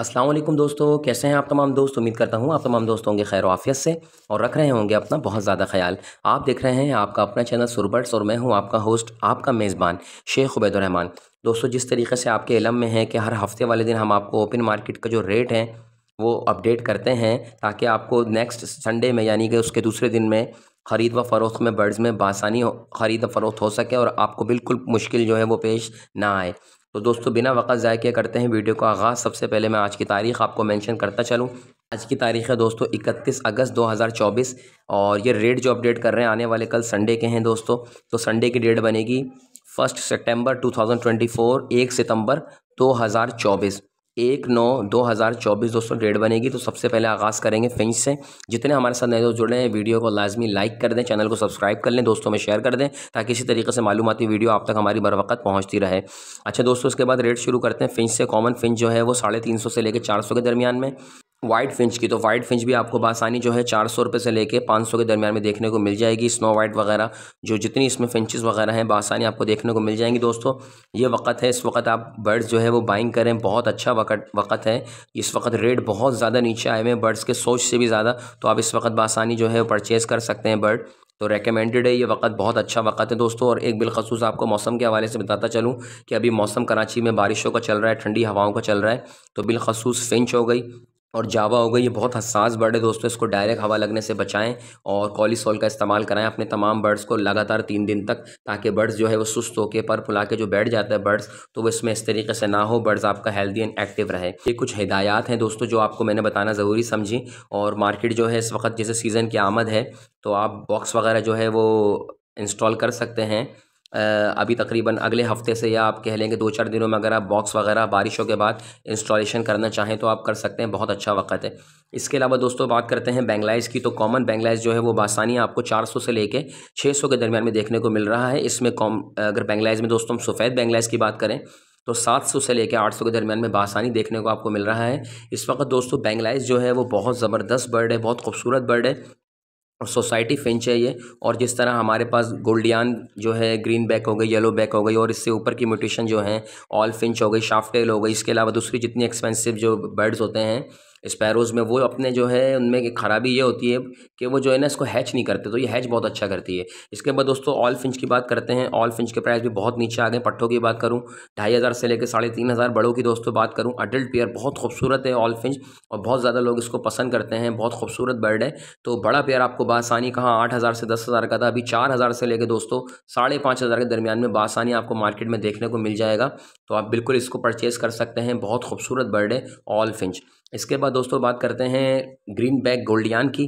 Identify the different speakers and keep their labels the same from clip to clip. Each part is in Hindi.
Speaker 1: असलम दोस्तों कैसे हैं आप तमाम दोस्त उम्मीद करता हूँ आप तमाम दोस्तों होंगे खैर आफियत से और रख रहे होंगे अपना बहुत ज़्यादा ख्याल आप देख रहे हैं आपका अपना चैनल सुरबर्ट्स और मैं हूँ आपका होस्ट आपका मेज़बान शेख उबैदुररहमान दोस्तों जिस तरीके से आपके इलम में है कि हर हफ्ते वाले दिन हम आपको ओपन मार्केट का जो रेट है वो अपडेट करते हैं ताकि आपको नेक्स्ट संडे में यानी कि उसके दूसरे दिन में ख़रीद व फ़रोख्त में बर्ड्स में बासानी ख़रीद फ़रोख्त हो सके और आपको बिल्कुल मुश्किल जो है वो पेश ना आए तो दोस्तों बिना वक़्त ज़ाय करते हैं वीडियो का आगाज़ सबसे पहले मैं आज की तारीख़ आपको मेंशन करता चलूँ आज की तारीख़ है दोस्तों 31 अगस्त 2024 और ये रेट जो अपडेट कर रहे हैं आने वाले कल संडे के हैं दोस्तों तो संडे की डेट बनेगी फर्स्ट सेप्टेम्बर टू एक सितंबर दो एक नौ दो हज़ार चौबीस दोस्तों डेट बनेगी तो सबसे पहले आगाज़ करेंगे फेंच से जितने हमारे साथ नए दोस्त जुड़ रहे हैं वीडियो को लाजमी लाइक कर दें चैनल को सब्सक्राइब कर लें दोस्तों में शेयर कर दें ताकि इसी तरीके से मालूमती वीडियो आप तक हमारी बरवक़त पहुँचती रहे अच्छा दोस्तों उसके बाद रेट शुरू करते हैं फिंच से कॉमन फिंच जो है वो साढ़े तीन सौ से लेकर चार सौ के दरमियान में वाइट फिंच की तो वाइट फिंच भी आपको बासानी जो है चार सौ रुपये से लेके पाँच सौ के दरमियान में देखने को मिल जाएगी स्नो वाइट वगैरह जो जितनी इसमें फिंचेस वगैरह हैं बासानी आपको देखने को मिल जाएंगी दोस्तों ये वक्त है इस वक्त आप बर्ड्स जो है वो बाइंग करें बहुत अच्छा वक्त वक्त है इस वक्त रेट बहुत ज़्यादा नीचे आए हुए हैं बर्ड्स के सोच से भी ज़्यादा तो आप इस वक्त बासानी जो है परचेज़ कर सकते हैं बर्ड तो रेकमेंडेड है ये वक्त बहुत अच्छा वक्त है दोस्तों और एक बिलखसूस आपको मौसम के हवाले से बताता चलूँ कि अभी मौसम कराची में बारिशों का चल रहा है ठंडी हवाओं का चल रहा है तो बिलखसूस फिंच हो गई और जावा हो गई ये बहुत हसास बर्ड है दोस्तों इसको डायरेक्ट हवा लगने से बचाएं और कॉलीसॉल का इस्तेमाल कराएं अपने तमाम बर्ड्स को लगातार तीन दिन तक ताकि बर्ड्स जो है वो सुस्त होकर पर फुला के जो बैठ जाता है बर्ड्स तो वो इसमें इस तरीके से ना हो बर्ड्स आपका हेल्दी एंड एक्टिव रहे ये कुछ हिदायत हैं दोस्तों जो आपको मैंने बताना ज़रूरी समझी और मार्केट जो है इस वक्त जैसे सीज़न की आमद है तो आप बॉक्स वगैरह जो है वो इंस्टॉल कर सकते हैं अभी तकरीबन अगले हफ्ते से या आप कह लेंगे दो चार दिनों में अगर आप बॉक्स वगैरह बारिशों के बाद इंस्टॉलेशन करना चाहें तो आप कर सकते हैं बहुत अच्छा वक्त है इसके अलावा दोस्तों बात करते हैं बैंगलाइज की तो कॉमन बैंगलाइज जो है वो बासानी आपको चार सौ से लेके छः सौ के दरमियान में देखने को मिल रहा है इसमें कॉम अगर बैंगलाइज में दोस्तों हम सफ़ेद बैंगलाइज की बात करें तो 700 से लेकर 800 के दरमियान में बासानी देखने को आपको मिल रहा है इस वक्त दोस्तों बैंगलाइज जो है वो बहुत ज़बरदस्त बर्ड है बहुत खूबसूरत बर्ड है और सोसाइटी फिंच है ये और जिस तरह हमारे पास गोल्डियान जो है ग्रीन बैक हो गई येलो बैक हो गई और इससे ऊपर की म्यूटेशन जो है ऑल फिंच हो गई शाफ्टेल हो गई इसके अलावा दूसरी जितनी एक्सपेंसिव जो बर्ड्स होते हैं स्पैरोज़ में वो अपने जो है उनमें एक ख़राबी ये होती है कि वो जो है ना इसको हैच नहीं करते तो ये हैच बहुत अच्छा करती है इसके बाद दोस्तों ऑल फिंच की बात करते हैं ऑल फिंच के प्राइस भी बहुत नीचे आ गए पट्टों की बात करूँ ढाई हज़ार से लेकर साढ़े तीन हज़ार बड़ों की दोस्तों बात करूँ अडल्ट पेयर बहुत खूबसूरत है ऑल फिंच और बहुत ज़्यादा लोग इसको पसंद करते हैं बहुत खूबसूरत बर्ड है तो बड़ा पेयर आपको बासानी कहाँ आठ हज़ार से दस हज़ार का था अभी चार हज़ार से लेकर दोस्तों साढ़े पाँच हज़ार के दरमियान में बासानी आपको मार्केट में देखने को मिल जाएगा तो आप बिल्कुल इसको परचेज़ कर सकते हैं बहुत खूबसूरत बर्ड है ऑल फिंच इसके बाद दोस्तों बात करते हैं ग्रीन बैग गोल्डियान की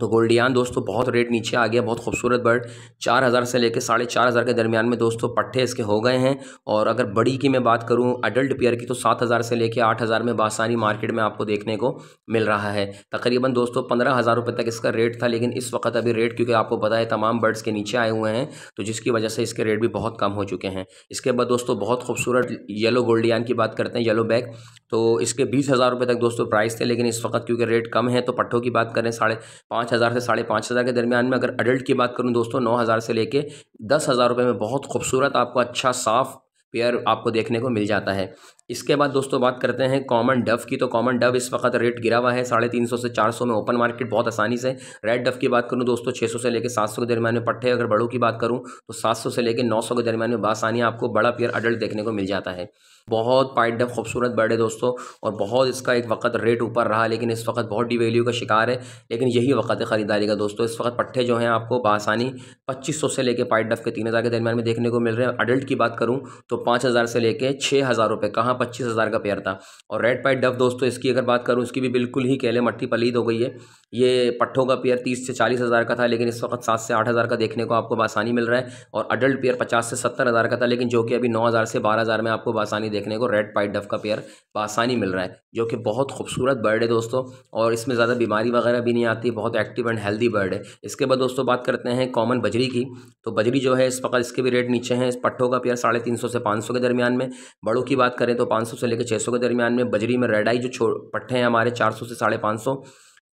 Speaker 1: तो गोल्डियान दोस्तों बहुत रेट नीचे आ गया बहुत खूबसूरत बर्ड चार हज़ार से लेकर साढ़े चार हज़ार के दरमियान में दोस्तों पट्टे इसके हो गए हैं और अगर बड़ी की मैं बात करूं अडल्ट पेयर की तो सात हज़ार से लेकर आठ हज़ार में बासानी मार्केट में आपको देखने को मिल रहा है तकरीबन दोस्तों पंद्रह हज़ार रुपये तक इसका रेट था लेकिन इस वक्त अभी रेट क्योंकि आपको पता है तमाम बर्ड्स के नीचे आए हुए हैं तो जिसकी वजह से इसके रेट भी बहुत कम हो चुके हैं इसके बाद दोस्तों बहुत खूबसूरत येलो गोल्डियान की बात करते हैं येलो बैग तो इसके बीस हज़ार रुपये तक दोस्तों प्राइस थे लेकिन इस वक्त क्योंकि रेट कम है तो पट्टों की बात करें साढ़े पाँच हज़ार से साढ़े पाँच हज़ार के दरमियान में अगर अडल्ट की बात करूँ दोस्तों नौ हज़ार से लेके दस हज़ार रुपये में बहुत खूबसूरत आपको अच्छा साफ़ पेयर आपको देखने को मिल जाता है इसके बाद दोस्तों बात करते हैं कॉमन डव की तो कॉमन डव इस वक्त रेट गिरा हुआ है साढ़े तीन सौ से चार सौ में ओपन मार्केट बहुत आसानी से रेड डव की बात करूं दोस्तों छः सौ से लेकर सात सौ के दरमियान में पट्टे अगर बड़ों की बात करूं तो सात सौ से लेकर नौ सौ के दरमियान में बासानी आपको बड़ा पेयर अडल्ट देखने को मिल जाता है बहुत पाइट डब खूबसूरत बर्ड है दोस्तों और बहुत इसका एक वक्त रेट ऊपर रहा लेकिन इस वक्त बहुत डी वैल्यू का शिकार है लेकिन यही वक्त है ख़रीदारी का दोस्तों इस वक्त पट्टे जो हैं आपको बासानी पच्चीस सौ से लेकर पाइट डब के तीन हज़ार के दरमियान में देखने को मिल रहे हैं अडल्ट की बात करूँ तो पाँच हज़ार से लेकर छः हज़ार रुपये कहाँ यहाँ पच्चीस हज़ार का पेयर था और रेड पाइट डफ दोस्तों इसकी अगर बात करूँ इसकी भी बिल्कुल ही कहले मट्टी पलीद हो गई है ये पट्ठों का पेयर तीस से चालीस हज़ार का था लेकिन इस वक्त सात से आठ हज़ार का देखने को आपको बसानी मिल रहा है और अडल्ट पेयर पचास से सत्तर हज़ार का था लेकिन जो कि अभी नौ हज़ार से बारह हज़ार में आपको आसानी देखने को रेड पाइट डफ का पेयर बसानी मिल रहा है जो कि बहुत खूबसूरत बर्ड है दोस्तों और इसमें ज़्यादा बीमारी वगैरह भी नहीं आती बहुत एक्टिव एंड हेल्दी बर्ड है इसके बाद दोस्तों बात करते हैं कॉमन बजरी की तो बजरी जो है इस वक्त इसके भी रेट नीचे हैं पट्ठों का पेयर साढ़े तीन सौ से पाँच सौ के दरमियान में बड़ों की बात करें तो तो 500 से लेकर 600 के दरमियान में बजरी में रेड आई जो छो पट्टे हैं हमारे 400 से साढ़े पाँच सौ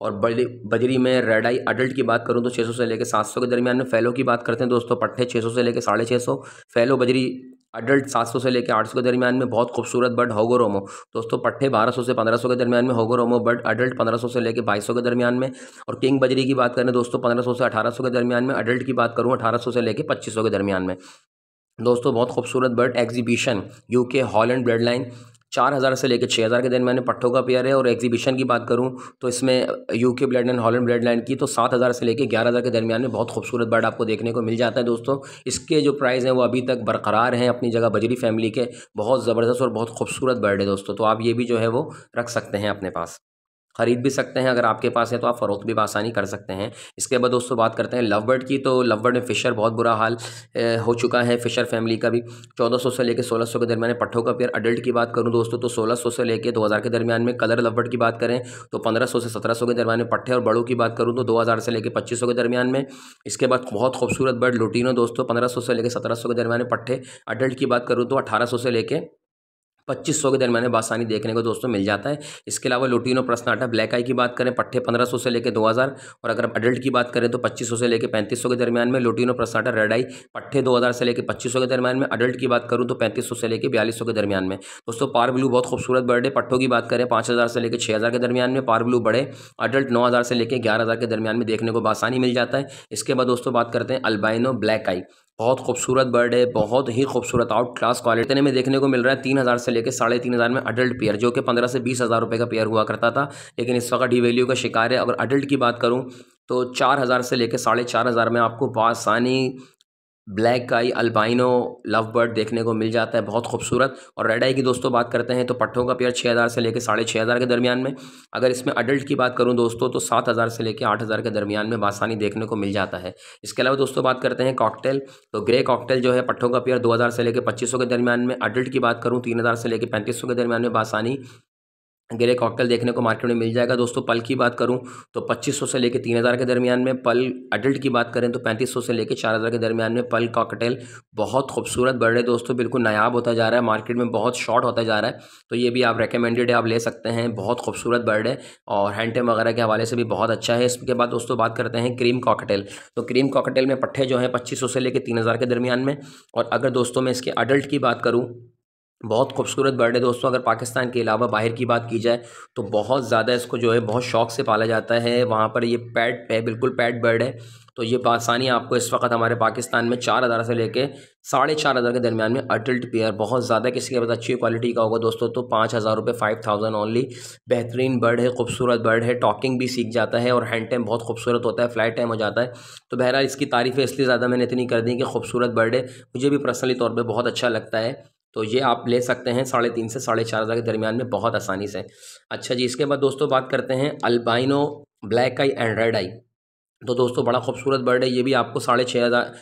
Speaker 1: और बजरी में रेड आई अडल्ट की बात करूँ तो 600 से लेकर 700 के दरमियान में फैलो की बात करते हैं दोस्तों पट्टे 600 से लेकर साढ़े छः सौ फैलो बजरी अडल्ट 700 से लेकर 800 के दरमियान में बहुत खूबसूरत बर्ड होगो रोमो दोस्तों पट्टे 1200 से 1500 के दरमियान में होगो रोमो बर्ड अडल्ट 1500 से लेकर 2200 के दरमियान में और किंग बजरी की बात करें दोस्तों 1500 से 1800 के दरमियान में अडल्ट की बात करूँ 1800 से लेकर 2500 के दरमियान में दोस्तों बहुत खूबसूरत bird exhibition UK Holland bloodline चार हज़ार से लेकर छः हज़ार के दिन मैंने पट्टों का पेयर है और एग्जीबिशन की बात करूं तो इसमें UK bloodline Holland bloodline की तो सात हज़ार से लेकर ग्यारह हज़ार के दरमियान में बहुत खूबसूरत बर्ड आपको देखने को मिल जाता है दोस्तों इसके जो प्राइस हैं वो अभी तक बरकरार हैं अपनी जगह बजरी फैमिली के बहुत ज़बरदस्त और बहुत खूबसूरत बर्ड है दोस्तों तो आप ये भी जो है वो रख सकते हैं अपने पास खरीद भी सकते हैं अगर आपके पास है तो आप फ़रोख्त भी आसानी कर सकते हैं इसके बाद दोस्तों बात करते हैं लव बर्ड की तो लव बर्ड में फ़िशर बहुत बुरा हाल हो चुका है फ़िशर फैमिली का भी 1400 से लेकर 1600 के दरमियान पट्ठों का पेयर अडल्ट की बात करूं दोस्तों तो 1600 से लेकर 2000 के दरमियान में कलर लव बर्ड की बात करें तो सौ से सौ के दरमियान में पट्ठे और बड़ों की बात करूँ तो दो से लेकर पच्चीस के दरमियान में इसके बाद बहुत खूबसूरत बर्ड लुटीनो दोस्तों पंद्रह से लेकर सत्रह के दरमियान में पट्ठे अडल्ट की बात करूँ तो अठारह से लेकर पच्चीस सौ के में बासानी देखने को दोस्तों मिल जाता है इसके अलावा लुटीनो प्रश्नाटा ब्लैक आई की बात करें पट्टे पंद्रह सौ से लेकर दो हज़ार और अगर अडल्ट की बात करें तो पच्चीस सौ से लेकर पैंतीस सौ के दरमियान में लोटिनो प्रश्नाटा रेड आई पट्टे दो हज़ार से लेकर पच्चीस सौ के दरमियान में अडल्ट की बात करूँ तो पैंतीस सौ से लेकर बयालीस सौ के दरमियान में दोस्तों पार ब्लू बहुत खूबसूरत बर्ड है पट्टों की बात करें पाँच हज़ार से लेकर छः हज़ार के दरमियान में पार ब्लू बड़े अडल्ट नौ हज़ार से लेकर ग्यारह हज़ार के दरमियान में देखने को बासानी मिल जाता है इसके बाद दोस्तों बात करते हैं अल्बाइनो ब्लैक आई बहुत खूबसूरत बर्ड है बहुत ही खूबसूरत आउट क्लास क्वालिटी इतने में देखने को मिल रहा है तीन हज़ार से लेकर साढ़े तीन हज़ार में अडल्ट पेयर जो कि पंद्रह से बीस हज़ार रुपये का पेयर हुआ करता था लेकिन इस वक्त डी वैल्यू का शिकार है अगर अडल्ट की बात करूँ तो चार हज़ार से लेकर साढ़े चार हज़ार में आपको बासानी black eye albino love bird देखने को मिल जाता है बहुत खूबसूरत और रेड आई की दोस्तों बात करते हैं तो पट्ठों का पेयर छः हज़ार से लेकर साढ़े छः हज़ार के दरमियान में अगर इसमें अडल्ट की बात करूं दोस्तों तो सात हज़ार से लेकर आठ हज़ार के दरमियान में बासानी देखने को मिल जाता है इसके अलावा दोस्तों बात करते हैं कॉकटेल तो ग्रे कॉकटेल जो है पट्ठों का पेयर दो हज़ार से लेकर पच्चीस के दरमियान में अडल्ट की बात करूँ तीन हज़ार से लेकर पैंतीस के दरमियान में बासानी ग्रे कॉकटेल देखने को मार्केट में मिल जाएगा दोस्तों पल की बात करूं तो 2500 से लेकर 3000 के दरमियान में पल अडल्ट की बात करें तो 3500 से लेकर 4000 के दरमियान में पल कॉकटेल बहुत खूबसूरत बढ़ रहे दोस्तों बिल्कुल नायाब होता जा रहा है मार्केट में बहुत शॉर्ट होता जा रहा है तो ये भी आप रिकमेंडेड है आप ले सकते हैं बहुत खूबसूरत बर्ड है और हैंडटेम वगैरह के हवाले से भी बहुत अच्छा है इसके बाद दोस्तों बात करते हैं क्रीम कॉकटेल तो क्रीम कॉकटेल में पट्ठे जो हैं पच्चीस से लेकर तीन के दरमियान में और अगर दोस्तों मैं इसके अडल्ट की बात करूँ बहुत खूबसूरत बर्ड है दोस्तों अगर पाकिस्तान के अलावा बाहर की बात की जाए तो बहुत ज़्यादा इसको जो है बहुत शौक से पाला जाता है वहाँ पर ये पैट है बिल्कुल पैट बर्ड है तो ये आसानी आपको इस वक्त हमारे पाकिस्तान में चार हज़ार से लेके साढ़े चार हज़ार के दरमियान में अटल्ट पेयर बहुत ज़्यादा किसी के पास अच्छी क्वालिटी का होगा दोस्तों तो पाँच हज़ार रुपये फाइव थाउजेंड ओनली बेहतरीन बर्ड है खूबसूरत बर्ड है टॉकिंग भी सीख जाता है और हैंड टाइम बहुत खूबसूरत होता है फ्लाइट टाइम हो जाता है तो बहरहाल इसकी तारीफ़ें इसलिए ज़्यादा मैंने इतनी कर दी कि खूबसूरत बर्ड है मुझे भी पर्सनली तौर पर बहुत अच्छा लगता है तो ये आप ले सकते हैं साढ़े तीन से साढ़े चार हज़ार के दरमियान में बहुत आसानी से अच्छा जी इसके बाद दोस्तों बात करते हैं albino black eye and red eye तो दोस्तों बड़ा खूबसूरत बर्ड है ये भी आपको साढ़े छः हज़ार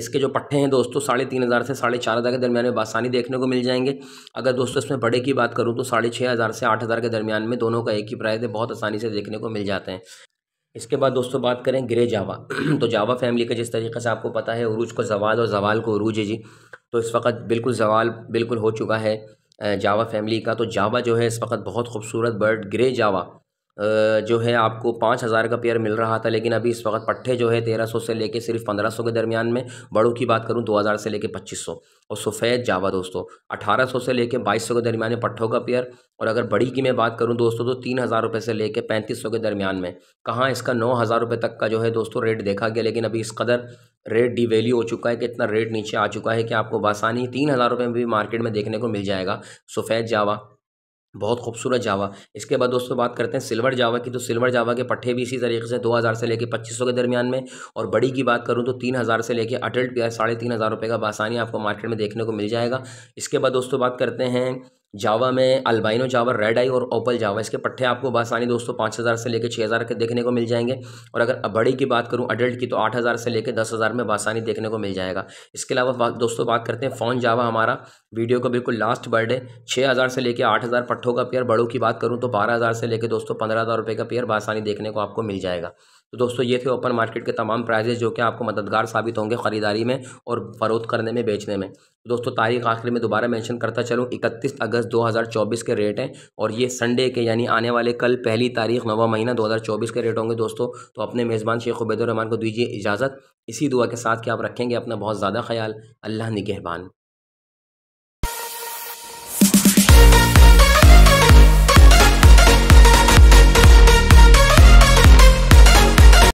Speaker 1: इसके जो पट्टे हैं दोस्तों साढ़े तीन हज़ार से साढ़े चार हज़ार के दरमियान में बासानी देखने को मिल जाएंगे अगर दोस्तों इसमें बड़े की बात करूँ तो साढ़े छः हज़ार से आठ हज़ार के दरमियान में दोनों का एक ही प्राइस है बहुत आसानी से देखने को मिल जाते हैं इसके बाद दोस्तों बात करें ग्रे जावा तो जावा फैमिली का जिस तरीके से आपको पता है उरूज को जवाल और जवाल को उरूज है जी तो इस वक्त बिल्कुल जवाल बिल्कुल हो चुका है जावा फैमिली का तो जावा जो है इस वक्त बहुत खूबसूरत बर्ड ग्रे जावा जो है आपको पाँच हज़ार का पेयर मिल रहा था लेकिन अभी इस वक्त पट्ठे जो है तेरह सौ से लेके सिर्फ पंद्रह सौ के दरमियान में बड़ों की बात करूँ दो हज़ार से लेके पच्चीस सौ और सफ़ेद जावा दोस्तों अठारह सौ से लेके बाईस सौ के दरमियान में पट्ठों का पेयर और अगर बड़ी की मैं बात करूँ दोस्तों तो तीन हज़ार रुपये से लेकर पैंतीस सौ के दरमियान में कहाँ इसका नौ हज़ार रुपये तक का जो है दोस्तों रेट देखा गया लेकिन अभी इस कदर रेट डी वैल्यू हो चुका है कि इतना रेट नीचे आ चुका है कि आपको बासानी तीन हज़ार रुपये में भी मार्केट में देखने को मिल जाएगा सफ़ेद जावा बहुत खूबसूरत जावा इसके बाद दोस्तों बात करते हैं सिल्वर जावा की तो सिल्वर जावा के पट्टे भी इसी तरीके से 2000 से लेके 2500 के दरमियान में और बड़ी की बात करूं तो 3000 से लेके अटल्ट प्याज साढ़े तीन हज़ार रुपये का बासानी आपको मार्केट में देखने को मिल जाएगा इसके बाद दोस्तों बात करते हैं जावा में अल्बाइनो जावा रेड आई और ओपल जावा इसके पट्टे आपको बासानी दोस्तों पाँच हज़ार से लेकर छः हज़ार के देखने को मिल जाएंगे और अगर बड़ी की बात करूँ अडल्ट की तो आठ हज़ार से लेकर दस हज़ार में बासानी देखने को मिल जाएगा इसके अलावा दोस्तों बात करते हैं फ़ोन जावा हमारा वीडियो का बिल्कुल लास्ट बर्थडे छः हज़ार से लेकर आठ हज़ार पट्ठों का पेयर बड़ों की बात करूँ तो बारह हज़ार से लेकर दोस्तों पंद्रह हज़ार रुपये का पेयर बासानी देखने को आपको मिल जाएगा तो दोस्तों ये थे ओपन मार्केट के तमाम प्राइजेज जो कि आपको मददगार साबित होंगे ख़रीदारी में और फरोख करने में बेचने में तो दोस्तों तारीख आखिर में दोबारा मेंशन करता चलूँ 31 अगस्त 2024 के रेट हैं और ये संडे के यानी आने वाले कल पहली तारीख नवा महीना 2024 के रेट होंगे दोस्तों तो अपने मेज़बान शेख उबैदुररहमान को दीजिए इजाज़त इसी दुआ के साथ कि आप रखेंगे अपना बहुत ज़्यादा ख्याल अल्लाह निगहबान